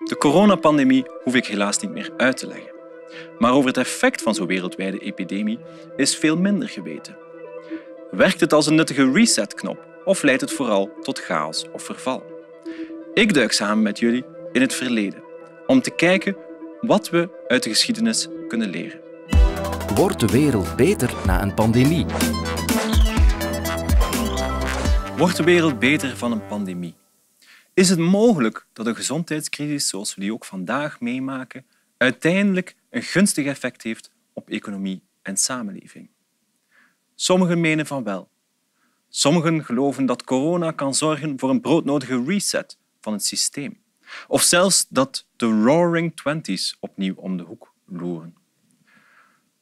De coronapandemie hoef ik helaas niet meer uit te leggen. Maar over het effect van zo'n wereldwijde epidemie is veel minder geweten. Werkt het als een nuttige resetknop of leidt het vooral tot chaos of verval? Ik duik samen met jullie in het verleden om te kijken wat we uit de geschiedenis kunnen leren. Wordt de wereld beter na een pandemie? Wordt de wereld beter van een pandemie? Is het mogelijk dat een gezondheidscrisis zoals we die ook vandaag meemaken uiteindelijk een gunstig effect heeft op economie en samenleving? Sommigen menen van wel. Sommigen geloven dat corona kan zorgen voor een broodnodige reset van het systeem. Of zelfs dat de Roaring Twenties opnieuw om de hoek loeren.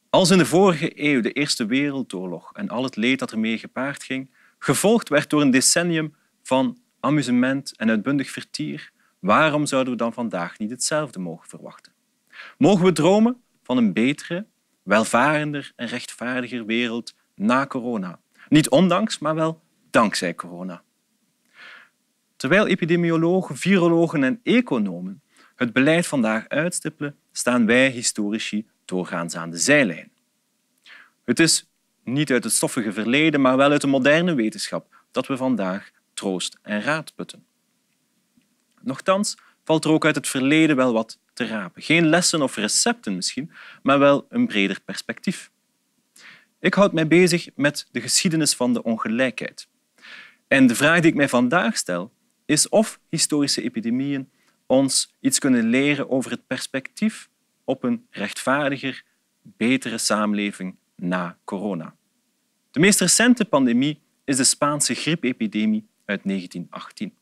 Als in de vorige eeuw de Eerste Wereldoorlog en al het leed dat ermee gepaard ging, gevolgd werd door een decennium van amusement en uitbundig vertier, waarom zouden we dan vandaag niet hetzelfde mogen verwachten? Mogen we dromen van een betere, welvarender en rechtvaardiger wereld na corona? Niet ondanks, maar wel dankzij corona. Terwijl epidemiologen, virologen en economen het beleid vandaag uitstippelen, staan wij historici doorgaans aan de zijlijn. Het is niet uit het stoffige verleden, maar wel uit de moderne wetenschap dat we vandaag troost en raadputten. Nochtans valt er ook uit het verleden wel wat te rapen. Geen lessen of recepten misschien, maar wel een breder perspectief. Ik houd mij bezig met de geschiedenis van de ongelijkheid. En de vraag die ik mij vandaag stel is of historische epidemieën ons iets kunnen leren over het perspectief op een rechtvaardiger, betere samenleving na corona. De meest recente pandemie is de Spaanse griepepidemie uit 1918.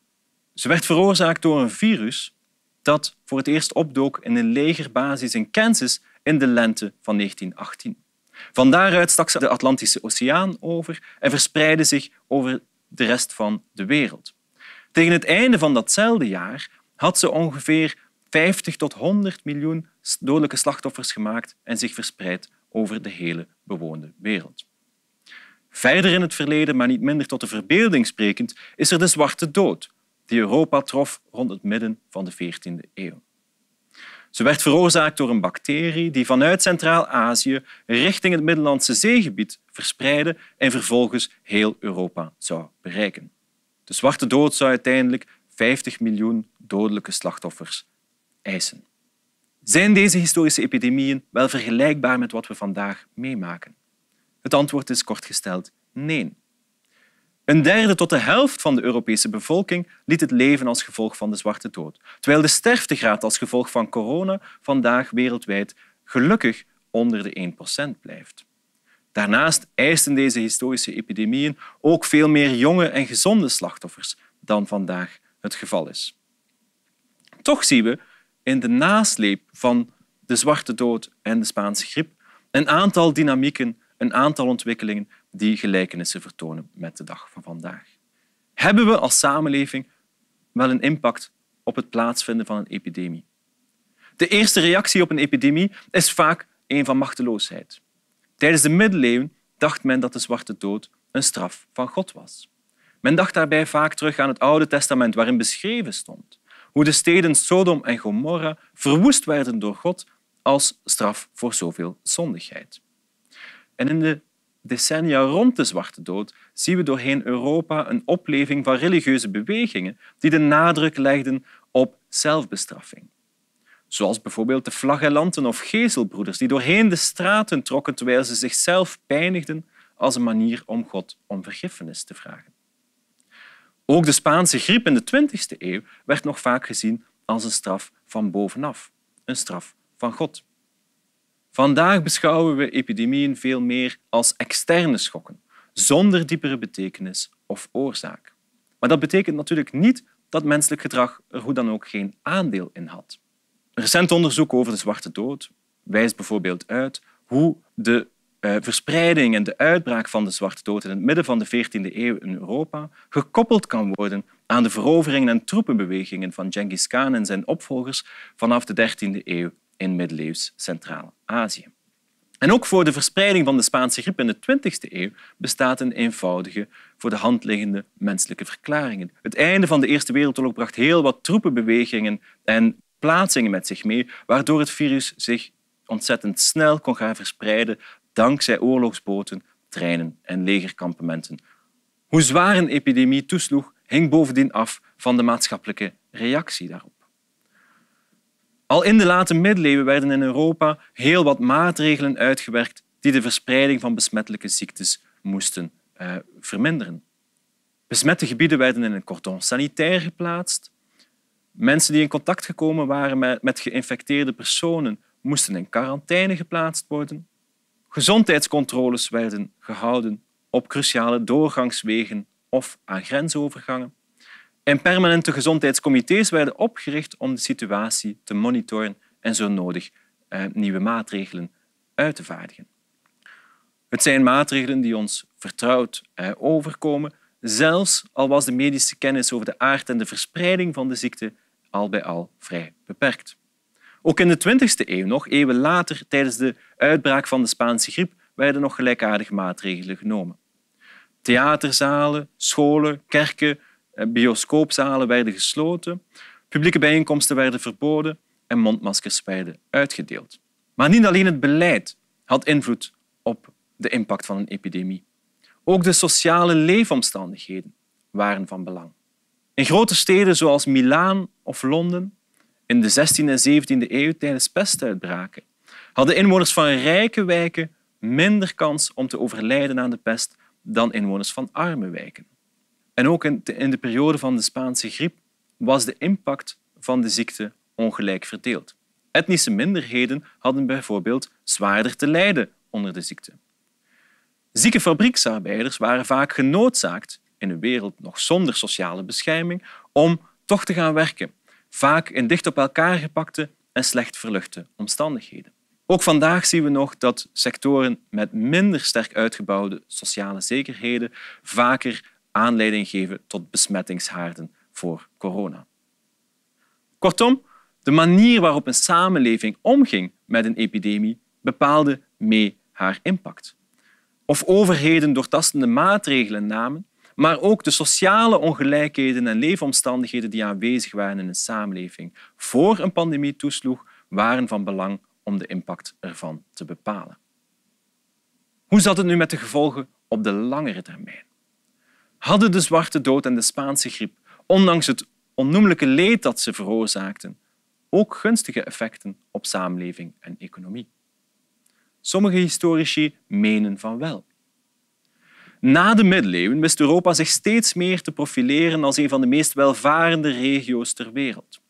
Ze werd veroorzaakt door een virus dat voor het eerst opdook in een legerbasis in Kansas in de lente van 1918. Van daaruit stak ze de Atlantische Oceaan over en verspreidde zich over de rest van de wereld. Tegen het einde van datzelfde jaar had ze ongeveer 50 tot 100 miljoen dodelijke slachtoffers gemaakt en zich verspreid over de hele bewoonde wereld. Verder in het verleden, maar niet minder tot de verbeelding sprekend, is er de Zwarte Dood, die Europa trof rond het midden van de 14e eeuw. Ze werd veroorzaakt door een bacterie die vanuit Centraal-Azië richting het Middellandse zeegebied verspreidde en vervolgens heel Europa zou bereiken. De Zwarte Dood zou uiteindelijk 50 miljoen dodelijke slachtoffers eisen. Zijn deze historische epidemieën wel vergelijkbaar met wat we vandaag meemaken? Het antwoord is kort gesteld nee. Een derde tot de helft van de Europese bevolking liet het leven als gevolg van de zwarte dood, terwijl de sterftegraad als gevolg van corona vandaag wereldwijd gelukkig onder de 1% blijft. Daarnaast eisten deze historische epidemieën ook veel meer jonge en gezonde slachtoffers dan vandaag het geval is. Toch zien we in de nasleep van de zwarte dood en de Spaanse griep een aantal dynamieken een aantal ontwikkelingen die gelijkenissen vertonen met de dag van vandaag. Hebben we als samenleving wel een impact op het plaatsvinden van een epidemie? De eerste reactie op een epidemie is vaak een van machteloosheid. Tijdens de middeleeuwen dacht men dat de zwarte dood een straf van God was. Men dacht daarbij vaak terug aan het Oude Testament, waarin beschreven stond hoe de steden Sodom en Gomorra verwoest werden door God als straf voor zoveel zondigheid. En in de decennia rond de Zwarte Dood zien we doorheen Europa een opleving van religieuze bewegingen die de nadruk legden op zelfbestraffing. Zoals bijvoorbeeld de flagellanten of gezelbroeders die doorheen de straten trokken terwijl ze zichzelf pijnigden als een manier om God om vergiffenis te vragen. Ook de Spaanse griep in de 20e eeuw werd nog vaak gezien als een straf van bovenaf, een straf van God. Vandaag beschouwen we epidemieën veel meer als externe schokken, zonder diepere betekenis of oorzaak. Maar dat betekent natuurlijk niet dat menselijk gedrag er hoe dan ook geen aandeel in had. recent onderzoek over de zwarte dood wijst bijvoorbeeld uit hoe de eh, verspreiding en de uitbraak van de zwarte dood in het midden van de 14e eeuw in Europa gekoppeld kan worden aan de veroveringen en troepenbewegingen van Genghis Khan en zijn opvolgers vanaf de 13e eeuw in middeleeuws Centraal-Azië. En ook voor de verspreiding van de Spaanse griep in de 20e eeuw bestaat een eenvoudige, voor de hand liggende menselijke verklaring. Het einde van de Eerste Wereldoorlog bracht heel wat troepenbewegingen en plaatsingen met zich mee, waardoor het virus zich ontzettend snel kon gaan verspreiden dankzij oorlogsboten, treinen en legerkampementen. Hoe zwaar een epidemie toesloeg, hing bovendien af van de maatschappelijke reactie daarop. Al in de late middeleeuwen werden in Europa heel wat maatregelen uitgewerkt die de verspreiding van besmettelijke ziektes moesten eh, verminderen. Besmette gebieden werden in een cordon sanitair geplaatst. Mensen die in contact gekomen waren met geïnfecteerde personen moesten in quarantaine geplaatst worden. Gezondheidscontroles werden gehouden op cruciale doorgangswegen of aan grensovergangen. En permanente gezondheidscomité's werden opgericht om de situatie te monitoren en zo nodig eh, nieuwe maatregelen uit te vaardigen. Het zijn maatregelen die ons vertrouwd eh, overkomen, zelfs al was de medische kennis over de aard en de verspreiding van de ziekte al bij al vrij beperkt. Ook in de 20e eeuw, nog eeuwen later, tijdens de uitbraak van de Spaanse griep, werden nog gelijkaardige maatregelen genomen. Theaterzalen, scholen, kerken eh, bioscoopzalen werden gesloten, publieke bijeenkomsten werden verboden en mondmaskers werden uitgedeeld. Maar niet alleen het beleid had invloed op de impact van een epidemie. Ook de sociale leefomstandigheden waren van belang. In grote steden zoals Milaan of Londen in de 16e en 17e eeuw tijdens pestuitbraken hadden inwoners van rijke wijken minder kans om te overlijden aan de pest dan inwoners van arme wijken. En ook in de, in de periode van de Spaanse griep was de impact van de ziekte ongelijk verdeeld. Etnische minderheden hadden bijvoorbeeld zwaarder te lijden onder de ziekte. Zieke fabrieksarbeiders waren vaak genoodzaakt, in een wereld nog zonder sociale bescherming, om toch te gaan werken, vaak in dicht op elkaar gepakte en slecht verluchte omstandigheden. Ook vandaag zien we nog dat sectoren met minder sterk uitgebouwde sociale zekerheden vaker aanleiding geven tot besmettingshaarden voor corona. Kortom, de manier waarop een samenleving omging met een epidemie bepaalde mee haar impact. Of overheden doortastende maatregelen namen, maar ook de sociale ongelijkheden en leefomstandigheden die aanwezig waren in een samenleving voor een pandemie toesloeg, waren van belang om de impact ervan te bepalen. Hoe zat het nu met de gevolgen op de langere termijn? hadden de zwarte dood en de Spaanse griep, ondanks het onnoemelijke leed dat ze veroorzaakten, ook gunstige effecten op samenleving en economie. Sommige historici menen van wel. Na de middeleeuwen wist Europa zich steeds meer te profileren als een van de meest welvarende regio's ter wereld.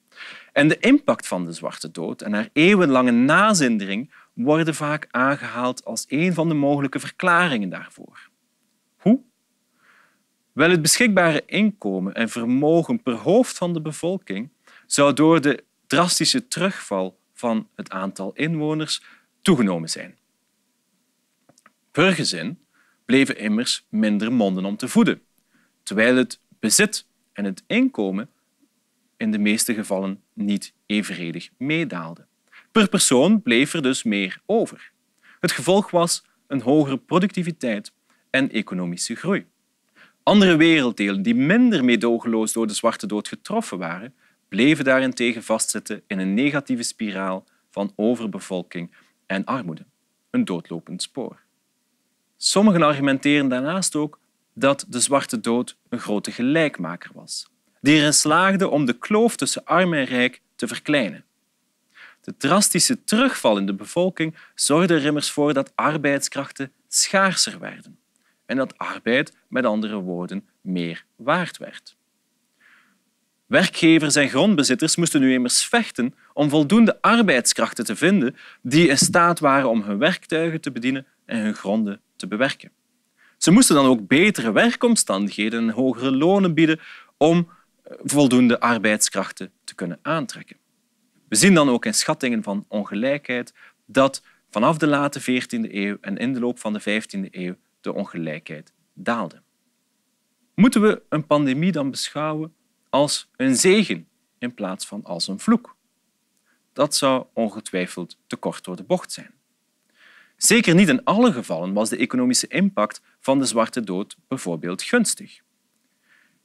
En de impact van de Zwarte Dood en haar eeuwenlange nazindering worden vaak aangehaald als een van de mogelijke verklaringen daarvoor. Hoe wel, het beschikbare inkomen en vermogen per hoofd van de bevolking zou door de drastische terugval van het aantal inwoners toegenomen zijn. Per gezin bleven immers minder monden om te voeden, terwijl het bezit en het inkomen in de meeste gevallen niet evenredig meedaalden. Per persoon bleef er dus meer over. Het gevolg was een hogere productiviteit en economische groei. Andere werelddelen die minder meedogenloos door de zwarte dood getroffen waren, bleven daarentegen vastzitten in een negatieve spiraal van overbevolking en armoede, een doodlopend spoor. Sommigen argumenteren daarnaast ook dat de zwarte dood een grote gelijkmaker was, die erin slaagde om de kloof tussen arm en rijk te verkleinen. De drastische terugval in de bevolking zorgde er immers voor dat arbeidskrachten schaarser werden en dat arbeid met andere woorden meer waard werd. Werkgevers en grondbezitters moesten nu immers vechten om voldoende arbeidskrachten te vinden die in staat waren om hun werktuigen te bedienen en hun gronden te bewerken. Ze moesten dan ook betere werkomstandigheden en hogere lonen bieden om eh, voldoende arbeidskrachten te kunnen aantrekken. We zien dan ook in schattingen van ongelijkheid dat vanaf de late 14e eeuw en in de loop van de 15e eeuw de ongelijkheid daalde. Moeten we een pandemie dan beschouwen als een zegen in plaats van als een vloek? Dat zou ongetwijfeld te kort door de bocht zijn. Zeker niet in alle gevallen was de economische impact van de Zwarte Dood bijvoorbeeld gunstig.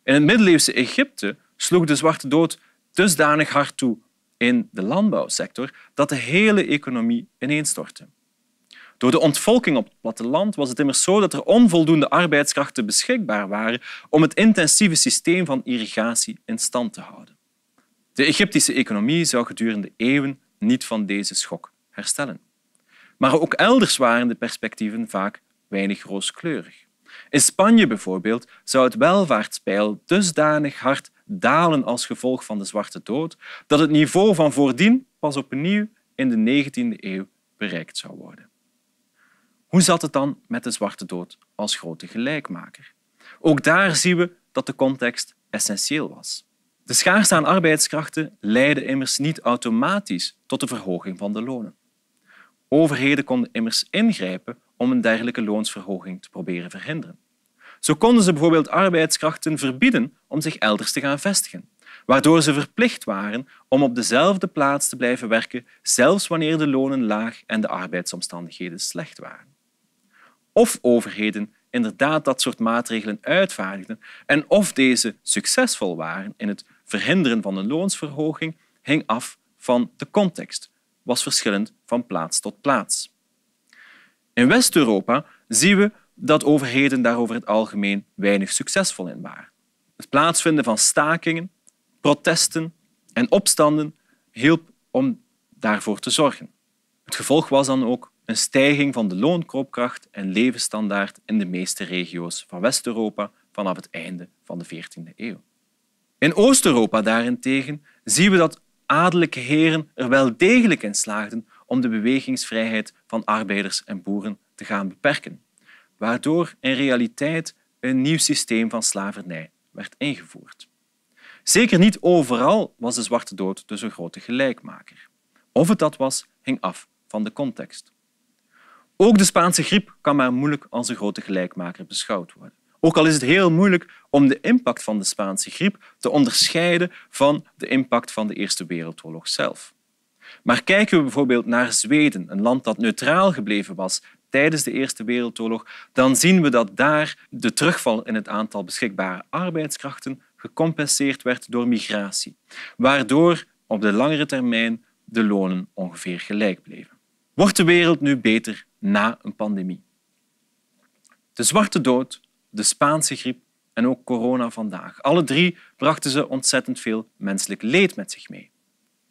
In het middeleeuwse Egypte sloeg de Zwarte Dood dusdanig hard toe in de landbouwsector dat de hele economie ineenstortte. Door de ontvolking op het platteland was het immers zo dat er onvoldoende arbeidskrachten beschikbaar waren om het intensieve systeem van irrigatie in stand te houden. De Egyptische economie zou gedurende eeuwen niet van deze schok herstellen. Maar ook elders waren de perspectieven vaak weinig rooskleurig. In Spanje bijvoorbeeld zou het welvaartspeil dusdanig hard dalen als gevolg van de Zwarte Dood dat het niveau van voordien pas opnieuw in de 19e eeuw bereikt zou worden. Hoe zat het dan met de Zwarte Dood als grote gelijkmaker? Ook daar zien we dat de context essentieel was. De schaarste aan arbeidskrachten leidde immers niet automatisch tot de verhoging van de lonen. Overheden konden immers ingrijpen om een dergelijke loonsverhoging te proberen verhinderen. Zo konden ze bijvoorbeeld arbeidskrachten verbieden om zich elders te gaan vestigen, waardoor ze verplicht waren om op dezelfde plaats te blijven werken, zelfs wanneer de lonen laag en de arbeidsomstandigheden slecht waren of overheden inderdaad dat soort maatregelen uitvaardigden en of deze succesvol waren in het verhinderen van een loonsverhoging, hing af van de context, was verschillend van plaats tot plaats. In West-Europa zien we dat overheden daarover het algemeen weinig succesvol in waren. Het plaatsvinden van stakingen, protesten en opstanden hielp om daarvoor te zorgen. Het gevolg was dan ook een stijging van de loonkoopkracht en levensstandaard in de meeste regio's van West-Europa vanaf het einde van de 14e eeuw. In Oost-Europa daarentegen zien we dat adellijke heren er wel degelijk in slaagden om de bewegingsvrijheid van arbeiders en boeren te gaan beperken, waardoor in realiteit een nieuw systeem van slavernij werd ingevoerd. Zeker niet overal was de zwarte dood dus een grote gelijkmaker. Of het dat was, hing af van de context. Ook de Spaanse griep kan maar moeilijk als een grote gelijkmaker beschouwd worden. Ook al is het heel moeilijk om de impact van de Spaanse griep te onderscheiden van de impact van de Eerste Wereldoorlog zelf. Maar kijken we bijvoorbeeld naar Zweden, een land dat neutraal gebleven was tijdens de Eerste Wereldoorlog, dan zien we dat daar de terugval in het aantal beschikbare arbeidskrachten gecompenseerd werd door migratie, waardoor op de langere termijn de lonen ongeveer gelijk bleven. Wordt de wereld nu beter na een pandemie. De zwarte dood, de Spaanse griep en ook corona vandaag. Alle drie brachten ze ontzettend veel menselijk leed met zich mee.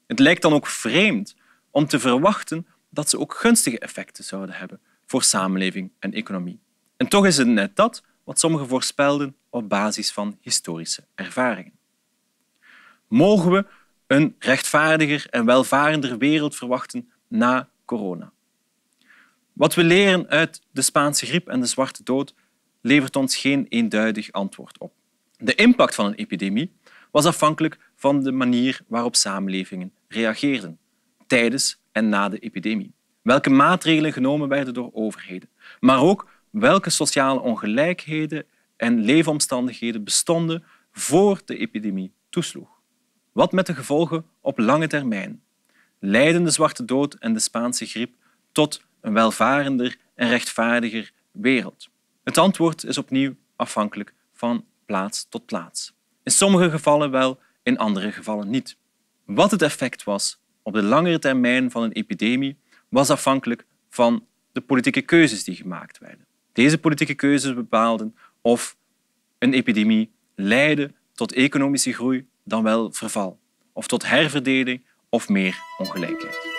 Het lijkt dan ook vreemd om te verwachten dat ze ook gunstige effecten zouden hebben voor samenleving en economie. En toch is het net dat wat sommigen voorspelden op basis van historische ervaringen. Mogen we een rechtvaardiger en welvarender wereld verwachten na corona? Wat we leren uit de Spaanse griep en de zwarte dood levert ons geen eenduidig antwoord op. De impact van een epidemie was afhankelijk van de manier waarop samenlevingen reageerden tijdens en na de epidemie. Welke maatregelen genomen werden door overheden, maar ook welke sociale ongelijkheden en leefomstandigheden bestonden voor de epidemie toesloeg. Wat met de gevolgen op lange termijn? Leiden de zwarte dood en de Spaanse griep tot een welvarender en rechtvaardiger wereld? Het antwoord is opnieuw afhankelijk van plaats tot plaats. In sommige gevallen wel, in andere gevallen niet. Wat het effect was op de langere termijn van een epidemie was afhankelijk van de politieke keuzes die gemaakt werden. Deze politieke keuzes bepaalden of een epidemie leidde tot economische groei dan wel verval, of tot herverdeling of meer ongelijkheid.